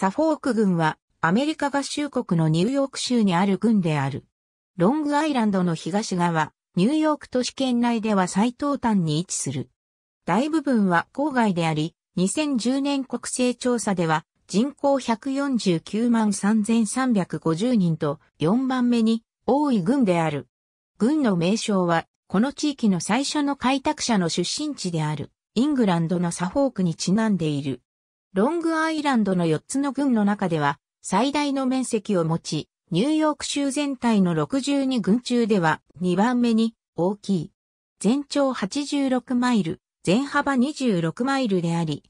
サフォーク軍はアメリカ合衆国のニューヨーク州にある軍である。ロングアイランドの東側、ニューヨーク都市圏内では最東端に位置する。大部分は郊外であり、2010年国勢調査では人口149万3350人と4番目に多い軍である。軍の名称は、この地域の最初の開拓者の出身地である、イングランドのサフォークにちなんでいる。ロングアイランドの4つの郡の中では最大の面積を持ち、ニューヨーク州全体の62郡中では2番目に大きい。全長86マイル、全幅26マイルであり、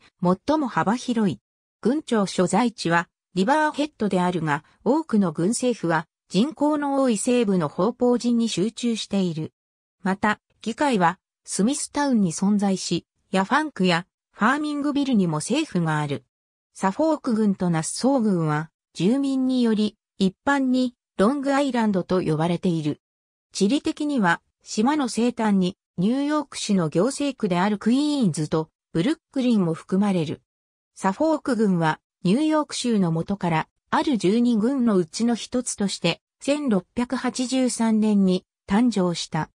最も幅広い。郡庁所在地はリバーヘッドであるが、多くの郡政府は人口の多い西部の方法人に集中している。また、議会はスミスタウンに存在し、ヤファンクやファーミングビルにも政府がある。サフォーク軍とナッソー軍は、住民により、一般にロングアイランドと呼ばれている。地理的には、島の西端に、ニューヨーク市の行政区であるクイーンズと、ブルックリンも含まれる。サフォーク軍は、ニューヨーク州の元から、ある12軍のうちの一つとして、1683年に誕生した。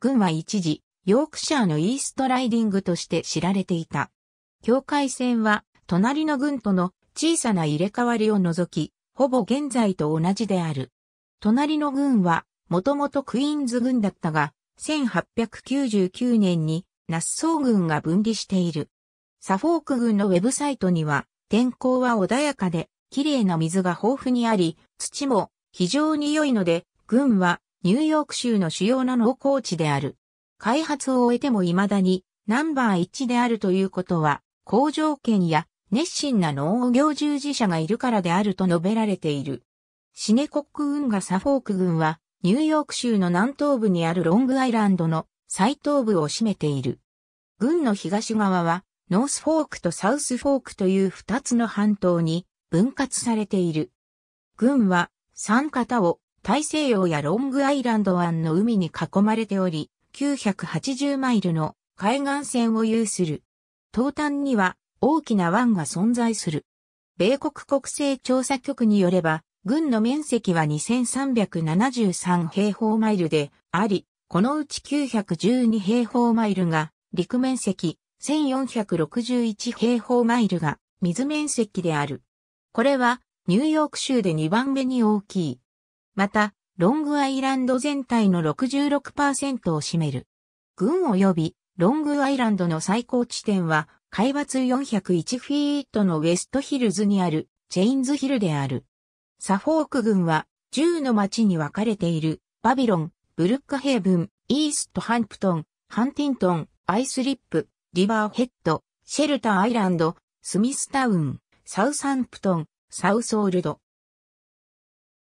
軍は一時、ヨークシャーのイーストライディングとして知られていた。境界線は、隣の軍との小さな入れ替わりを除き、ほぼ現在と同じである。隣の軍は、もともとクイーンズ軍だったが、1899年にナッソー軍が分離している。サフォーク軍のウェブサイトには、天候は穏やかで、綺麗な水が豊富にあり、土も非常に良いので、軍はニューヨーク州の主要な農耕地である。開発を終えても未だにナンバー1であるということは、好条件や熱心な農業従事者がいるからであると述べられている。シネコック運河サフォーク軍は、ニューヨーク州の南東部にあるロングアイランドの最東部を占めている。軍の東側は、ノースフォークとサウスフォークという二つの半島に分割されている。軍は、三方を大西洋やロングアイランド湾の海に囲まれており、980マイルの海岸線を有する。東端には大きな湾が存在する。米国国勢調査局によれば、軍の面積は2373平方マイルであり、このうち912平方マイルが陸面積、1461平方マイルが水面積である。これはニューヨーク州で2番目に大きい。また、ロングアイランド全体の66%を占める。軍及びロングアイランドの最高地点は海抜401フィートのウェストヒルズにあるチェインズヒルである。サフォーク軍は10の町に分かれているバビロン、ブルックヘイブン、イーストハンプトン、ハンティントン、アイスリップ、リバーヘッド、シェルターアイランド、スミスタウン、サウサンプトン、サウソールド。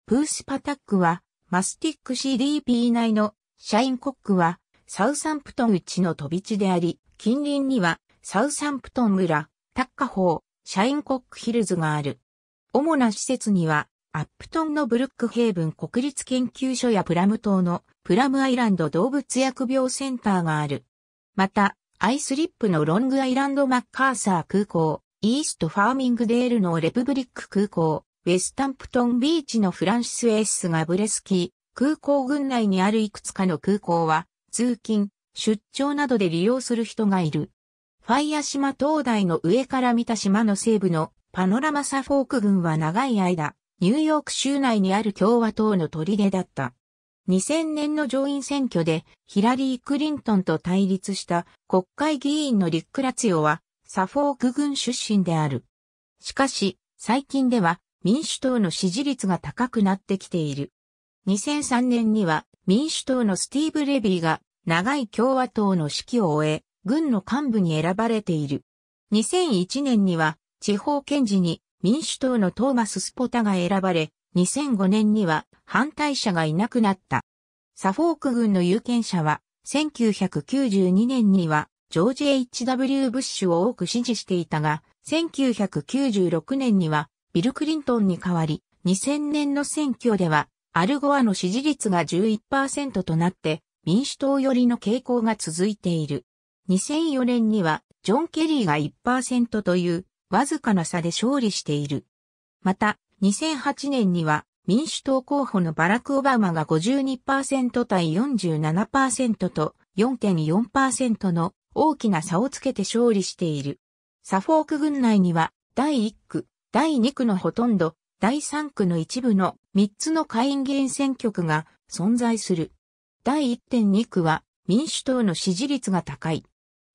プースパタックはマスティック CDP 内のシャインコックはサウサンプトン内の飛び地であり、近隣にはサウサンプトン村、タッカホー、シャインコックヒルズがある。主な施設には、アップトンのブルックヘイブン国立研究所やプラム島のプラムアイランド動物薬病センターがある。また、アイスリップのロングアイランドマッカーサー空港、イーストファーミングデールのレプブリック空港、ウェスタンプトンビーチのフランシス・エースがブレスキー、空港群内にあるいくつかの空港は、通勤、出張などで利用する人がいる。ファイア島灯台の上から見た島の西部のパノラマサフォーク群は長い間、ニューヨーク州内にある共和党の砦だった。2000年の上院選挙でヒラリー・クリントンと対立した国会議員のリック・ラツヨはサフォーク群出身である。しかし、最近では民主党の支持率が高くなってきている。2003年には民主党のスティーブ・レビーが長い共和党の指揮を終え、軍の幹部に選ばれている。2001年には地方検事に民主党のトーマス・スポタが選ばれ、2005年には反対者がいなくなった。サフォーク軍の有権者は、1992年にはジョージ・ H.W. ブッシュを多く支持していたが、1996年にはビル・クリントンに代わり、2000年の選挙では、アルゴアの支持率が11%となって、民主党寄りの傾向が続いている。2004年には、ジョン・ケリーが1%という、わずかな差で勝利している。また、2008年には、民主党候補のバラク・オバマが52%対47%と4.4%の大きな差をつけて勝利している。サフォーク軍内には第1区、第2区のほとんど、第3区の一部の3つの下院議員選挙区が存在する。第1.2区は民主党の支持率が高い。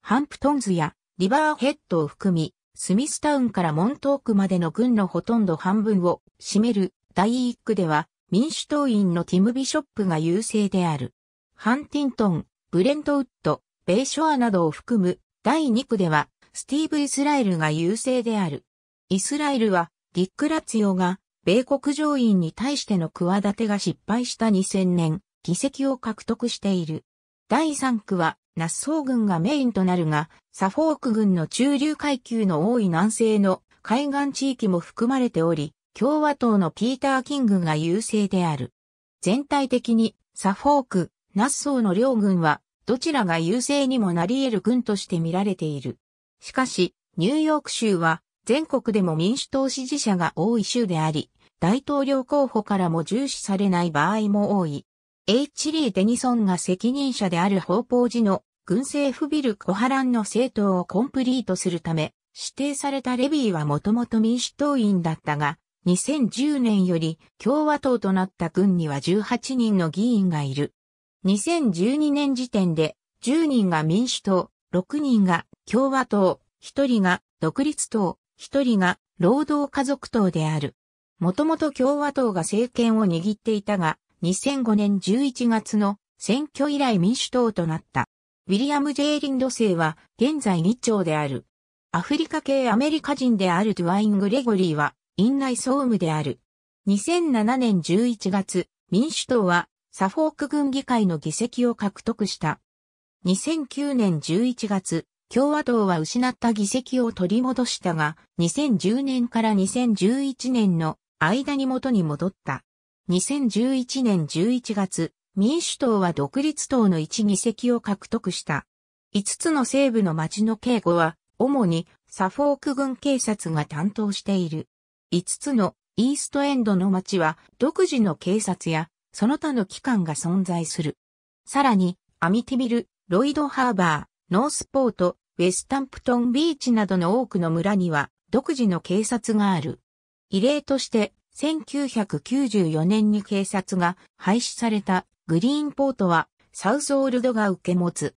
ハンプトンズやリバーヘッドを含み、スミスタウンからモントークまでの軍のほとんど半分を占める第1区では民主党員のティム・ビショップが優勢である。ハンティントン、ブレントウッド、ベイショアなどを含む第2区ではスティーブ・イスラエルが優勢である。イスラエルは、ディック・ラツィオが、米国上院に対しての企てが失敗した2000年、議席を獲得している。第3区は、ナッソー軍がメインとなるが、サフォーク軍の中流階級の多い南西の海岸地域も含まれており、共和党のピーター・キングが優勢である。全体的に、サフォーク、ナッソーの両軍は、どちらが優勢にもなり得る軍として見られている。しかし、ニューヨーク州は、全国でも民主党支持者が多い州であり、大統領候補からも重視されない場合も多い。H. リー・デニソンが責任者である法法時の軍政府ビル・コハランの政党をコンプリートするため、指定されたレビーはもともと民主党員だったが、2010年より共和党となった軍には18人の議員がいる。2012年時点で10人が民主党、6人が共和党、1人が独立党、一人が労働家族党である。もともと共和党が政権を握っていたが、2005年11月の選挙以来民主党となった。ウィリアム・ジェイリンド生は現在議長である。アフリカ系アメリカ人であるドゥワイン・グレゴリーは院内総務である。2007年11月、民主党はサフォーク軍議会の議席を獲得した。2009年11月、共和党は失った議席を取り戻したが、2010年から2011年の間に元に戻った。2011年11月、民主党は独立党の1議席を獲得した。5つの西部の町の警護は、主にサフォーク軍警察が担当している。5つのイーストエンドの町は独自の警察やその他の機関が存在する。さらに、アミティビル、ロイドハーバー、ノースポート、ウェスタンプトンビーチなどの多くの村には独自の警察がある。異例として、1994年に警察が廃止されたグリーンポートはサウスオールドが受け持つ。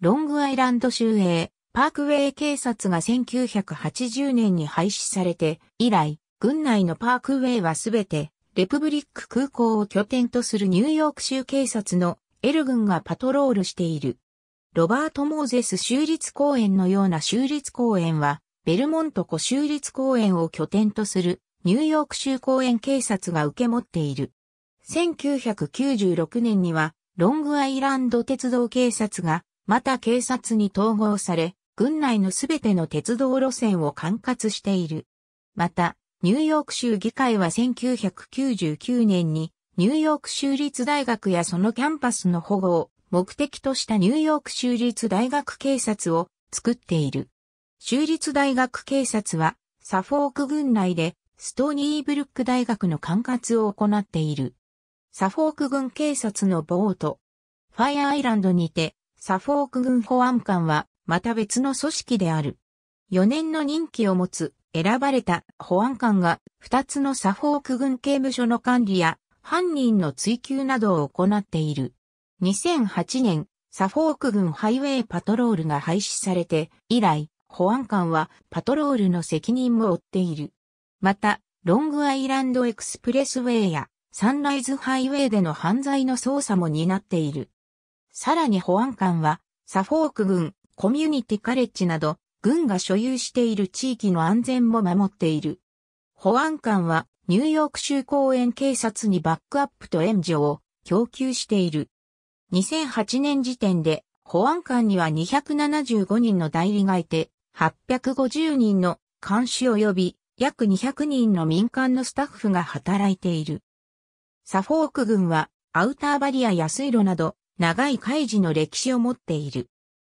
ロングアイランド州営パークウェイ警察が1980年に廃止されて以来、軍内のパークウェイはすべてレプブリック空港を拠点とするニューヨーク州警察のエル軍がパトロールしている。ロバート・モーゼス州立公園のような州立公園は、ベルモント湖州立公園を拠点とするニューヨーク州公園警察が受け持っている。1996年には、ロングアイランド鉄道警察が、また警察に統合され、軍内のすべての鉄道路線を管轄している。また、ニューヨーク州議会は1999年に、ニューヨーク州立大学やそのキャンパスの保護を目的としたニューヨーク州立大学警察を作っている。州立大学警察はサフォーク郡内でストーニーブルック大学の管轄を行っている。サフォーク郡警察のボート、ファイアアイランドにてサフォーク郡保安官はまた別の組織である。4年の任期を持つ選ばれた保安官が2つのサフォーク郡刑務所の管理や犯人の追及などを行っている。2008年、サフォーク軍ハイウェイパトロールが廃止されて、以来、保安官はパトロールの責任も負っている。また、ロングアイランドエクスプレスウェイやサンライズハイウェイでの犯罪の捜査も担っている。さらに保安官は、サフォーク軍、コミュニティカレッジなど、軍が所有している地域の安全も守っている。保安官は、ニューヨーク州公園警察にバックアップと援助を供給している。2008年時点で保安官には275人の代理がいて、850人の監視及び約200人の民間のスタッフが働いている。サフォーク軍はアウターバリアや水路など長い開示の歴史を持っている。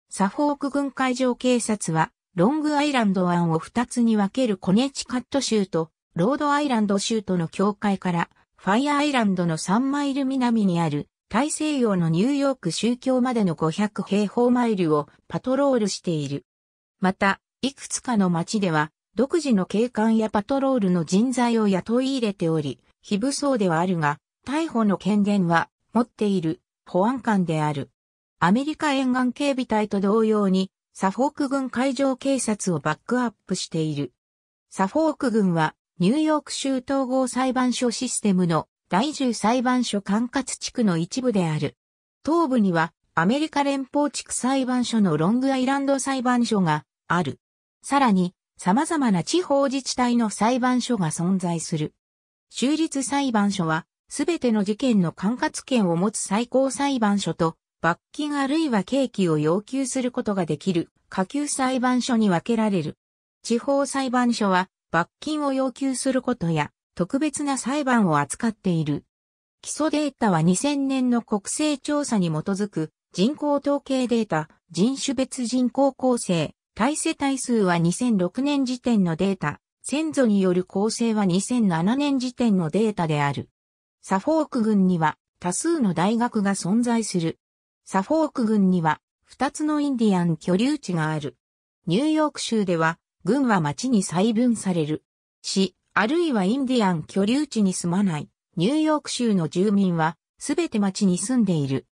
サフォーク軍海上警察はロングアイランド湾を2つに分けるコネチカット州とロードアイランド州との境界からファイアアイランドの3マイル南にある大西洋のニューヨーク宗教までの500平方マイルをパトロールしている。また、いくつかの町では、独自の警官やパトロールの人材を雇い入れており、非武装ではあるが、逮捕の権限は持っている保安官である。アメリカ沿岸警備隊と同様に、サフォーク軍海上警察をバックアップしている。サフォーク軍は、ニューヨーク州統合裁判所システムの第10裁判所管轄地区の一部である。東部にはアメリカ連邦地区裁判所のロングアイランド裁判所がある。さらに、様々な地方自治体の裁判所が存在する。州立裁判所は、すべての事件の管轄権を持つ最高裁判所と、罰金あるいは刑期を要求することができる下級裁判所に分けられる。地方裁判所は罰金を要求することや特別な裁判を扱っている。基礎データは2000年の国勢調査に基づく人口統計データ、人種別人口構成、体制体数は2006年時点のデータ、先祖による構成は2007年時点のデータである。サフォーク軍には多数の大学が存在する。サフォーク軍には2つのインディアン居留地がある。ニューヨーク州では、軍は町に細分される。市、あるいはインディアン居留地に住まない、ニューヨーク州の住民は、すべて町に住んでいる。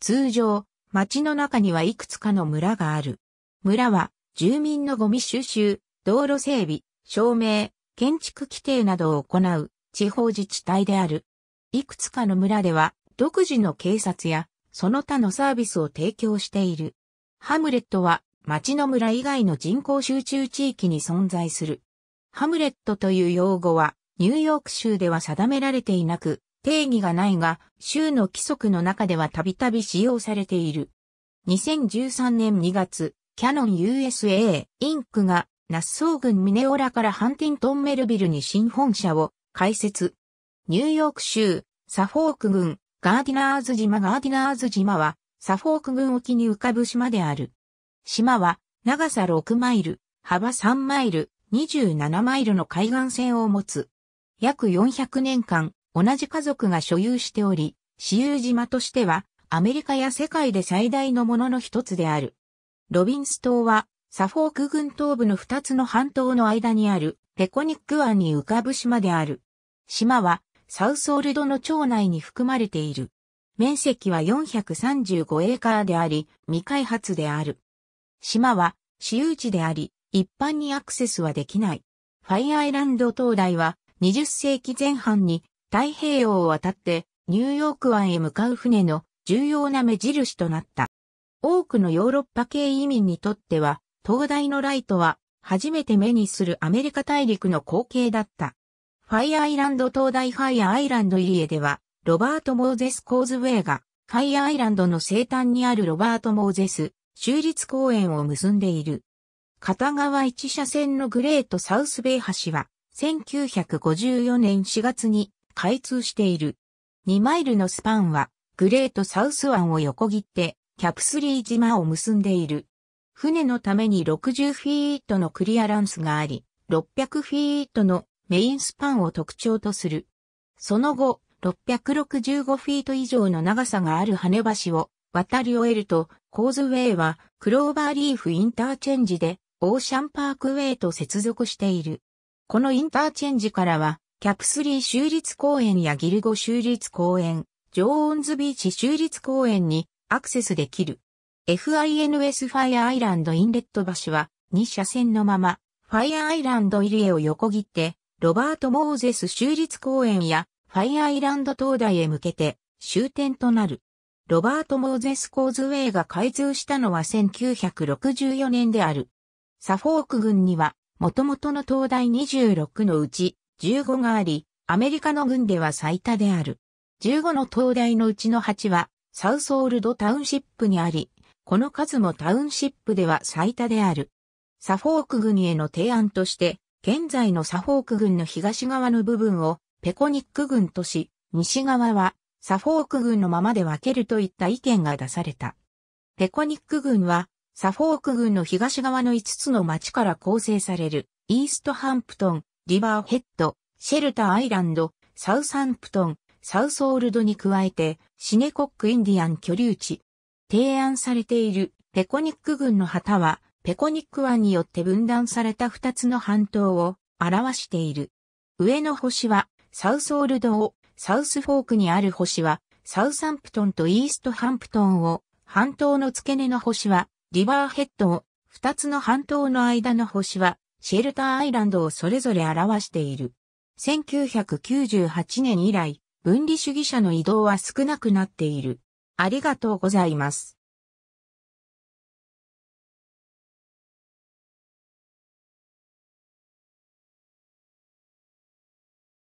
通常、町の中にはいくつかの村がある。村は、住民のゴミ収集、道路整備、照明、建築規定などを行う地方自治体である。いくつかの村では独自の警察やその他のサービスを提供している。ハムレットは町の村以外の人口集中地域に存在するハムレットという用語は、ニューヨーク州では定められていなく、定義がないが、州の規則の中ではたびたび使用されている。2013年2月、キャノン USA インクがナッソー郡ミネオラからハンティントンメルビルに新本社を開設。ニューヨーク州、サフォーク郡、ガーディナーズ島ガーディナーズ島は、サフォーク郡沖に浮かぶ島である。島は、長さ6マイル、幅3マイル、27マイルの海岸線を持つ。約400年間、同じ家族が所有しており、私有島としては、アメリカや世界で最大のものの一つである。ロビンス島は、サフォーク群東部の2つの半島の間にある、ペコニック湾に浮かぶ島である。島は、サウスオルドの町内に含まれている。面積は435エーカーであり、未開発である。島は、私有地であり、一般にアクセスはできない。ファイアイランド灯台は20世紀前半に太平洋を渡ってニューヨーク湾へ向かう船の重要な目印となった。多くのヨーロッパ系移民にとっては、灯台のライトは初めて目にするアメリカ大陸の光景だった。ファイアイランド灯台ファイアアイランド入江では、ロバート・モーゼス・コーズウェイが、ファイアアイランドの西端にあるロバート・モーゼス、州立公園を結んでいる。片側一車線のグレートサウスベイ橋は、1954年4月に開通している。2マイルのスパンは、グレートサウス湾を横切って、キャプスリー島を結んでいる。船のために60フィートのクリアランスがあり、600フィートのメインスパンを特徴とする。その後、665フィート以上の長さがある羽橋を渡り終えると、コーズウェイはクローバーリーフインターチェンジでオーシャンパークウェイと接続している。このインターチェンジからは、キャプスリー州立公園やギルゴ州立公園、ジョーンズビーチ州立公園にアクセスできる。FINS ファイアアイランドインレット橋は2車線のまま、ファイアアイランド入り江を横切って、ロバート・モーゼス州立公園やファイアアイランド灯台へ向けて終点となる。ロバート・モーゼス・コーズウェイが開通したのは1964年である。サフォーク軍には、もともとの東大26のうち15があり、アメリカの軍では最多である。15の東大のうちの8は、サウスオールドタウンシップにあり、この数もタウンシップでは最多である。サフォーク軍への提案として、現在のサフォーク軍の東側の部分をペコニック軍とし、西側はサフォーク軍のままで分けるといった意見が出された。ペコニック軍はサフォーク郡の東側の5つの町から構成される、イーストハンプトン、リバーヘッド、シェルターアイランド、サウサンプトン、サウスオールドに加えて、シネコックインディアン居留地。提案されているペコニック郡の旗は、ペコニック湾によって分断された2つの半島を表している。上の星は、サウスオールドを、サウスフォークにある星は、サウサンプトンとイーストハンプトンを、半島の付け根の星は、リバーヘッドを二つの半島の間の星はシェルターアイランドをそれぞれ表している。1998年以来、分離主義者の移動は少なくなっている。ありがとうございます。